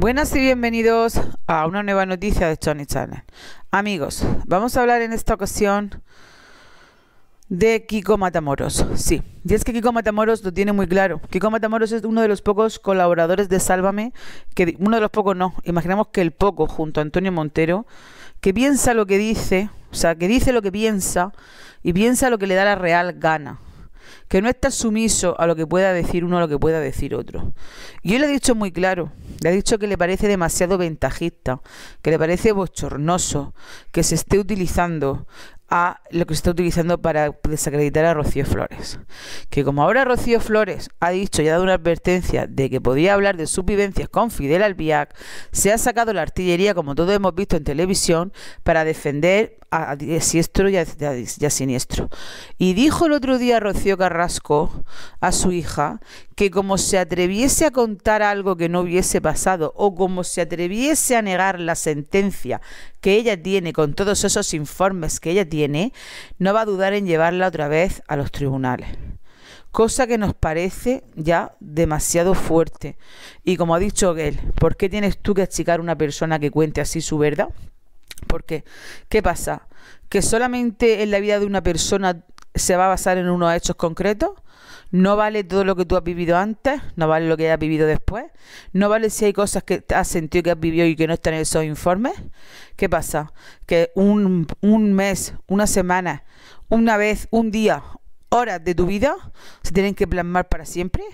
Buenas y bienvenidos a una nueva noticia de Johnny Channel. Amigos, vamos a hablar en esta ocasión de Kiko Matamoros. Sí, y es que Kiko Matamoros lo tiene muy claro. Kiko Matamoros es uno de los pocos colaboradores de Sálvame, que uno de los pocos no, imaginamos que el poco junto a Antonio Montero, que piensa lo que dice, o sea, que dice lo que piensa y piensa lo que le da la real gana que no está sumiso a lo que pueda decir uno a lo que pueda decir otro. Yo le he dicho muy claro, le ha dicho que le parece demasiado ventajista, que le parece bochornoso que se esté utilizando a lo que está utilizando para desacreditar a Rocío Flores. Que como ahora Rocío Flores ha dicho y ha dado una advertencia de que podía hablar de sus vivencias con Fidel Albiac, se ha sacado la artillería, como todos hemos visto en televisión, para defender a, y siniestro. Y dijo el otro día Rocío Carrasco a su hija que como se atreviese a contar algo que no hubiese pasado o como se atreviese a negar la sentencia que ella tiene con todos esos informes que ella tiene, no va a dudar en llevarla otra vez a los tribunales. Cosa que nos parece ya demasiado fuerte. Y como ha dicho él, ¿por qué tienes tú que achicar a una persona que cuente así su verdad? ¿Por ¿qué pasa? ¿Que solamente en la vida de una persona se va a basar en unos hechos concretos? No vale todo lo que tú has vivido antes, no vale lo que has vivido después, no vale si hay cosas que has sentido que has vivido y que no están en esos informes. ¿Qué pasa? Que un, un mes, una semana, una vez, un día, horas de tu vida se tienen que plasmar para siempre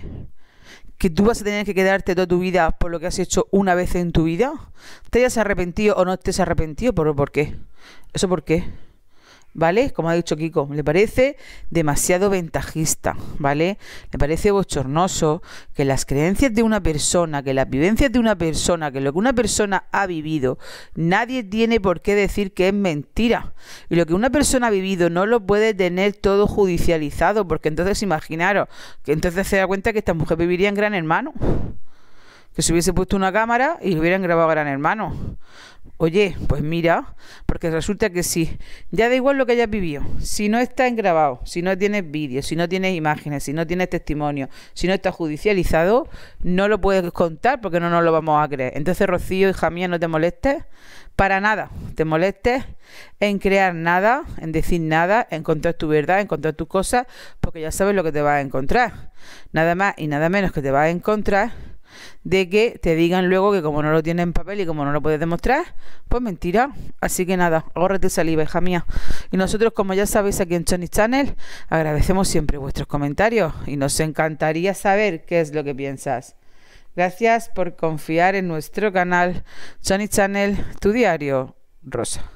que tú vas a tener que quedarte toda tu vida por lo que has hecho una vez en tu vida, te hayas arrepentido o no te has arrepentido, por qué? ¿vale? Como ha dicho Kiko, le parece demasiado ventajista, ¿vale? Le parece bochornoso que las creencias de una persona, que las vivencias de una persona, que lo que una persona ha vivido, nadie tiene por qué decir que es mentira. Y lo que una persona ha vivido no lo puede tener todo judicializado, porque entonces imaginaros que entonces se da cuenta que esta mujer viviría en Gran Hermano. Que se hubiese puesto una cámara y lo hubieran grabado en Gran Hermano Oye, pues mira, porque resulta que sí. Ya da igual lo que hayas vivido. Si no está en grabado, si no tienes vídeos, si no tienes imágenes, si no tienes testimonio, si no está judicializado, no lo puedes contar porque no nos lo vamos a creer. Entonces, Rocío, hija mía, no te molestes para nada. Te molestes en crear nada, en decir nada, en contar tu verdad, en contar tus cosas, porque ya sabes lo que te vas a encontrar. Nada más y nada menos que te vas a encontrar de que te digan luego que como no lo tienen en papel y como no lo puedes demostrar, pues mentira. Así que nada, ahorrate saliva, hija mía. Y nosotros, como ya sabéis aquí en Sonny Channel, agradecemos siempre vuestros comentarios y nos encantaría saber qué es lo que piensas. Gracias por confiar en nuestro canal Sonny Channel, tu diario, Rosa.